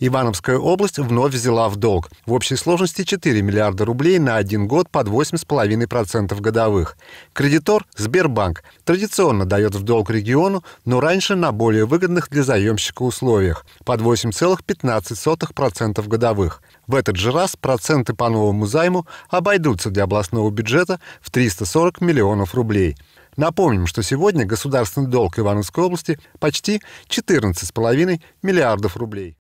Ивановская область вновь взяла в долг. В общей сложности 4 миллиарда рублей на один год под 8,5% годовых. Кредитор – Сбербанк. Традиционно дает в долг региону, но раньше на более выгодных для заемщика условиях – под 8,15% годовых. В этот же раз проценты по новому займу обойдутся для областного бюджета в 340 миллионов рублей. Напомним, что сегодня государственный долг Ивановской области почти 14,5 миллиардов рублей.